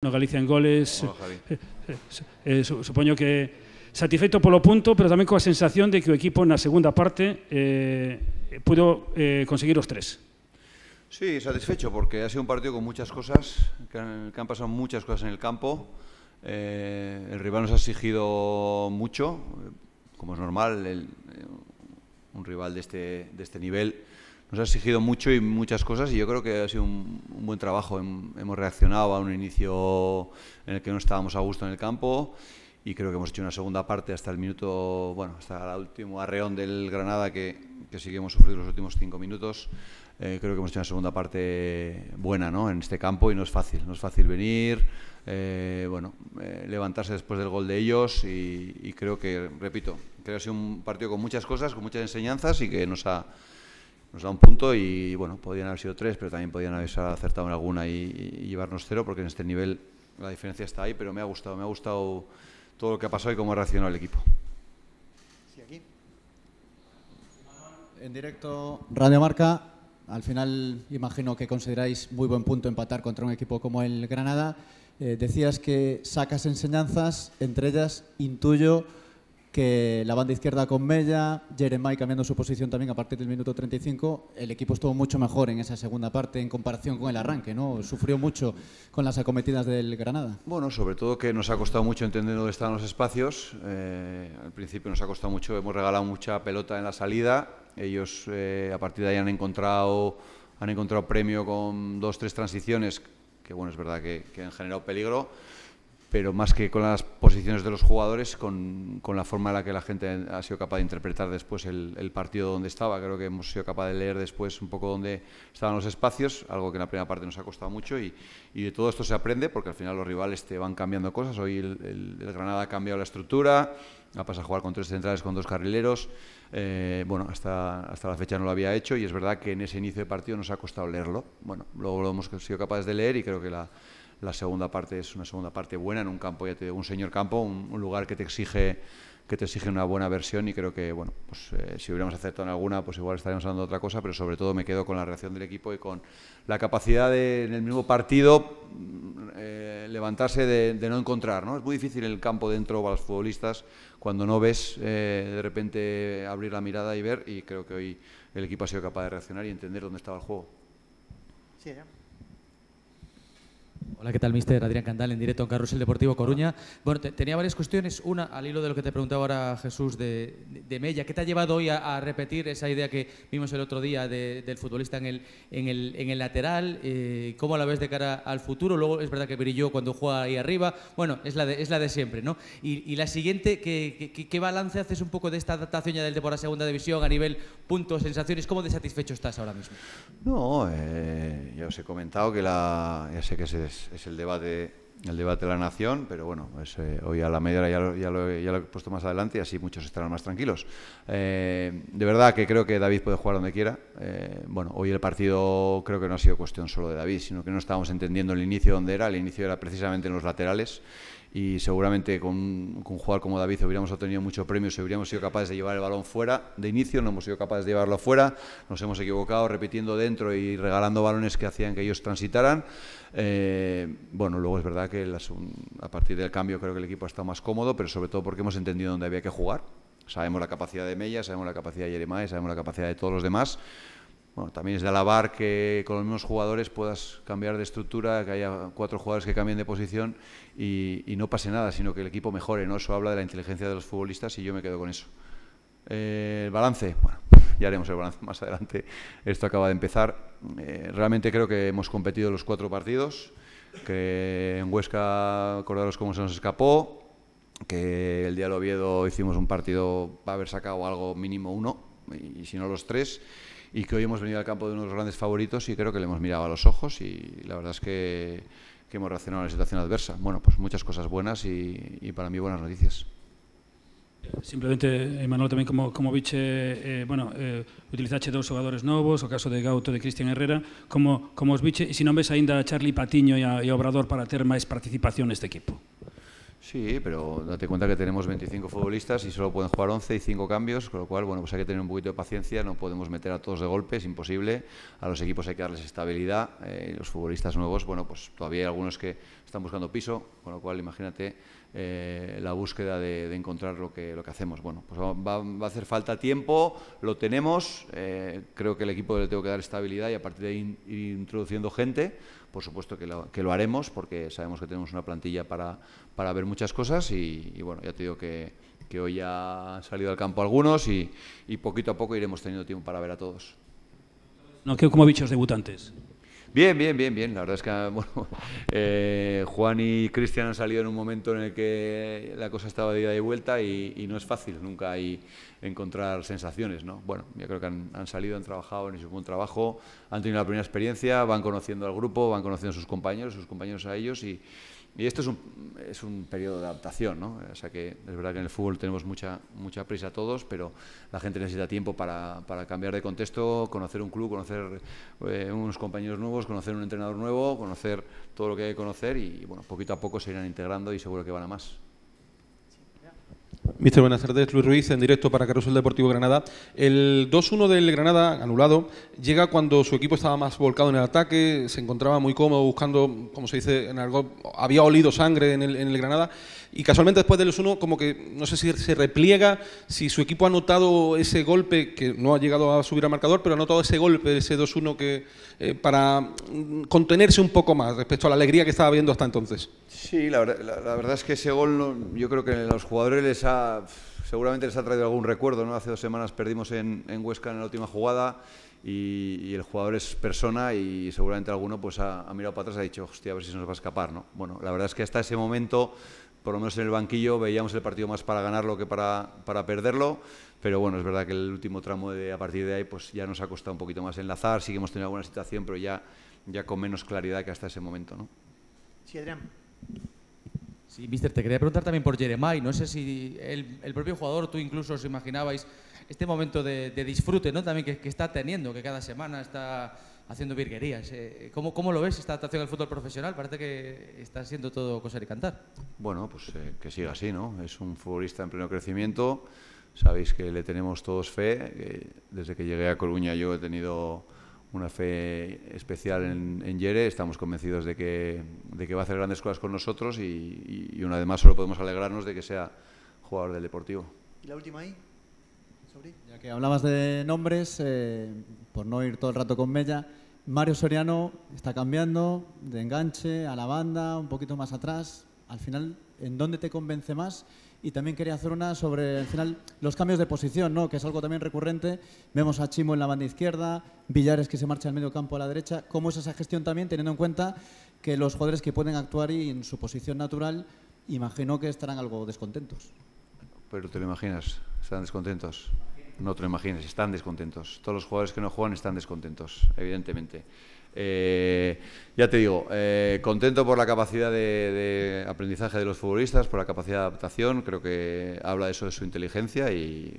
No Galicia en goles. Eh, eh, eh, supongo que satisfecho por lo punto, pero también con la sensación de que el equipo en la segunda parte pudo conseguir los tres. Sí, satisfecho, porque ha sido un partido con muchas cosas, que han, pasado muchas cosas en el campo. el rival nos ha exigido mucho, como es normal, un rival de este, de este nivel nos ha exigido mucho y muchas cosas y yo creo que ha sido un, buen trabajo. hemos reaccionado a un inicio en el que no estábamos a gusto en el campo y creo que hemos hecho una segunda parte hasta el minuto, bueno, hasta el último arreón del Granada que, que sí que hemos sufrido los últimos cinco minutos. Eh, creo que hemos hecho una segunda parte buena ¿no? en este campo y no es fácil, no es fácil venir, eh, bueno, eh, levantarse después del gol de ellos y, y creo que, repito, creo que ha sido un partido con muchas cosas, con muchas enseñanzas y que nos ha, nos da un punto y bueno, podrían haber sido tres, pero también podrían haber acertado en alguna y, llevarnos cero, porque en este nivel la diferencia está ahí, pero me ha gustado, me ha gustado todo lo que ha pasado y cómo ha reaccionado el equipo. Sí, aquí. En directo, Radio Marca, al final imagino que consideráis muy buen punto empatar contra un equipo como el Granada. Eh, decías que sacas enseñanzas, entre ellas intuyo que la banda izquierda con Mella, Jeremiah cambiando su posición también a partir del minuto 35, el equipo estuvo mucho mejor en esa segunda parte en comparación con el arranque, ¿no? Sufrió mucho con las acometidas del Granada. Bueno, sobre todo que nos ha costado mucho entender dónde están los espacios. Eh, al principio nos ha costado mucho, hemos regalado mucha pelota en la salida. Ellos eh, a partir de ahí han encontrado, han encontrado premio con dos, tres transiciones, que bueno, es verdad que, que han generado peligro pero más que con las posiciones de los jugadores, con, con, la forma en la que la gente ha sido capaz de interpretar después el, partido donde estaba. Creo que hemos sido capaz de leer después un poco dónde estaban los espacios, algo que en la primera parte nos ha costado mucho y, y de todo esto se aprende porque al final los rivales te van cambiando cosas. Hoy el, Granada ha cambiado la estructura, ha pasado a jugar con tres centrales, con dos carrileros. Eh, bueno, hasta, hasta la fecha no lo había hecho y es verdad que en ese inicio de partido nos ha costado leerlo. Bueno, luego lo hemos sido capaces de leer y creo que la la segunda parte es una segunda parte buena en un campo, ya te digo, un señor campo, un, lugar que te exige que te exige una buena versión y creo que, bueno, pues eh, si hubiéramos acertado en alguna, pues igual estaríamos hablando de otra cosa, pero sobre todo me quedo con la reacción del equipo y con la capacidad de, en el mismo partido, mm, eh, levantarse de, no encontrar, ¿no? Es muy difícil en el campo dentro para los futbolistas cuando no ves eh, de repente abrir la mirada y ver y creo que hoy el equipo ha sido capaz de reaccionar y entender dónde estaba el juego. Sí, Hola, ¿qué tal, mister? Adrián Candal, en directo en Carrusel Deportivo Coruña. Bueno, tenía varias cuestiones. Una, al hilo de lo que te preguntaba ahora Jesús de, Mella, ¿qué te ha llevado hoy a, repetir esa idea que vimos el otro día del futbolista en el, lateral? Eh, ¿Cómo la ves de cara al futuro? Luego, es verdad que brilló cuando juega ahí arriba. Bueno, es la de, siempre, ¿no? Y, la siguiente, ¿qué, balance haces un poco de esta adaptación ya del a segunda división a nivel puntos, sensaciones? ¿Cómo desatisfecho estás ahora mismo? No, eh, ya os he comentado que la, ya sé que se es el debate el debate de la nación, pero bueno, eh, hoy a la media ya lo, he puesto más adelante y así muchos estarán más tranquilos. Eh, de verdad que creo que David puede jugar donde quiera. Eh, bueno, hoy el partido creo que no ha sido cuestión solo de David, sino que no estábamos entendiendo el inicio donde era. El inicio era precisamente en los laterales y seguramente con, jugar como David hubiéramos obtenido muchos premios y hubiéramos sido capaces de llevar el balón fuera. De inicio no hemos sido capaces de llevarlo fuera, nos hemos equivocado repitiendo dentro y regalando balones que hacían que ellos transitaran. bueno, luego es verdad que a partir del cambio creo que el equipo ha estado más cómodo, pero sobre todo porque hemos entendido dónde había que jugar. Sabemos la capacidad de Mella, sabemos la capacidad de Jeremiah, sabemos la capacidad de todos los demás. también es de alabar que con los mismos jugadores puedas cambiar de estructura, que haya cuatro jugadores que cambien de posición y, no pase nada, sino que el equipo mejore. ¿no? Eso habla de la inteligencia de los futbolistas y yo me quedo con eso. Eh, el balance, bueno, ya haremos el balance más adelante. Esto acaba de empezar. Eh, realmente creo que hemos competido los cuatro partidos que en Huesca, acordaros cómo se nos escapó, que el día de Oviedo hicimos un partido para haber sacado algo mínimo uno, y, si no los tres, y que hoy hemos venido al campo de unos grandes favoritos y creo que le hemos mirado a los ojos y la verdad es que, hemos reaccionado a la situación adversa. Bueno, pues muchas cosas buenas y para mí buenas noticias. Simplemente, Manuel, tamén como, como biche, eh, bueno, eh, utilizaxe dous xogadores novos, o caso de Gauto de Cristian Herrera, como, como os biche, e se non ves aínda a Charlie Patiño e a, e a Obrador para ter máis participación neste equipo? Sí, pero date cuenta que tenemos 25 futbolistas y solo pueden jugar 11 y 5 cambios, con lo cual, bueno, pues hay que tener un poquito de paciencia, no podemos meter a todos de golpe, es imposible. A los equipos hay que darles estabilidad. Eh, los futbolistas nuevos, bueno, pues todavía hay algunos que están buscando piso, con lo cual, imagínate eh, la búsqueda de, encontrar lo que, lo que hacemos. Bueno, pues va, a hacer falta tiempo, lo tenemos, eh, creo que el equipo le tengo que dar estabilidad y a partir de ahí introduciendo gente, por supuesto que lo, haremos porque sabemos que tenemos una plantilla para, para ver muchas cosas y, bueno, ya te digo que, hoy ya han salido al campo algunos y, y poquito a poco iremos teniendo tiempo para ver a todos. No, creo como bichos debutantes. Bien, bien, bien, bien. La verdad es que ah, eh, Juan y Cristian han salido en un momento en el que la cosa estaba de ida y vuelta y, no es fácil nunca hay encontrar sensaciones. ¿no? Bueno, yo creo que han, salido, han trabajado en su buen trabajo, han tenido la primera experiencia, van conociendo al grupo, van conociendo a sus compañeros, sus compañeros a ellos y, esto es un, es periodo de adaptación, ¿no? O sea que es verdad que en el fútbol tenemos mucha, mucha prisa todos, pero la gente necesita tiempo para, cambiar de contexto, conocer un club, conocer eh, unos compañeros nuevos conocer un entrenador nuevo, conocer todo lo que hay que conocer y, bueno, poquito a poco se irán integrando y seguro que van a más. Mister, buenas tardes. Luis Ruiz, en directo para Carrusel Deportivo Granada. El 2-1 del Granada, anulado, llega cuando su equipo estaba más volcado en el ataque, se encontraba muy cómodo buscando, como se dice en algo, había olido sangre en el, en el Granada y casualmente después del 2-1 como que no sé si se repliega, si su equipo ha notado ese golpe, que no ha llegado a subir al marcador, pero ha notado ese golpe, ese 2-1 que eh, para mm, contenerse un poco más respecto a la alegría que estaba viendo hasta entonces. Sí, la, verdad es que ese gol yo creo que a los jugadores les ha, seguramente les ha traído algún recuerdo, ¿no? Hace dos semanas perdimos en, Huesca en la última jugada. Y, el jugador es persona y seguramente alguno pues ha, mirado para atrás y ha dicho, hostia, a ver si se nos va a escapar, ¿no? Bueno, la verdad es que hasta ese momento por lo menos en el banquillo veíamos el partido más para ganarlo que para, para perderlo, pero bueno, es verdad que el último tramo de, a partir de ahí pues ya nos ha costado un poquito más enlazar, sí que hemos tenido alguna situación, pero ya, ya con menos claridad que hasta ese momento. ¿no? Sí, Adrián. Sí, Mister, te quería preguntar también por Jeremai. No sé si el, el propio jugador, tú incluso os imaginabais este momento de, de disfrute ¿no? también que, que, está teniendo, que cada semana está haciendo virguerías. Eh, ¿Cómo, ¿Cómo, lo ves esta adaptación al fútbol profesional? Parece que está siendo todo cosa y cantar. Bueno, pues eh, que siga así, ¿no? Es un futbolista en pleno crecimiento. Sabéis que le tenemos todos fe. Desde que llegué a Coruña yo he tenido una fe especial en, Yere. Estamos convencidos de que, de que va a hacer grandes cosas con nosotros y, una vez más solo podemos alegrarnos de que sea jugador del Deportivo. ¿Y la última ahí? Ya que hablabas de nombres, eh, por no ir todo el rato con Mella, Mario Soriano está cambiando de enganche a la banda, un poquito más atrás. Al final, ¿en dónde te convence más? Y también quería hacer una sobre, al final, los cambios de posición, ¿no? que es algo también recurrente. Vemos a Chimo en la banda izquierda, Villares que se marcha al medio campo a la derecha. ¿Cómo es esa gestión también, teniendo en cuenta que los jugadores que pueden actuar y en su posición natural, imagino que estarán algo descontentos? Pero te lo imaginas, están descontentos no te lo imagines, están descontentos. Todos los jugadores que no juegan están descontentos, evidentemente. Eh, ya te digo, eh, contento por la capacidad de, aprendizaje de los futbolistas, por la capacidad de adaptación, creo que habla de eso de su inteligencia y,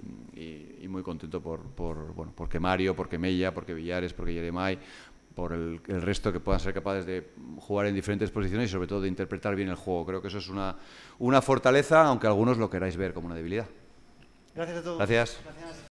muy contento por, por, bueno, porque Mario, porque Mella, porque Villares, porque Yeremay, por el, resto que puedan ser capaces de jugar en diferentes posiciones y sobre todo de interpretar bien el juego. Creo que eso es una, una fortaleza, aunque algunos lo queráis ver como una debilidad. Gracias a todos. Gracias.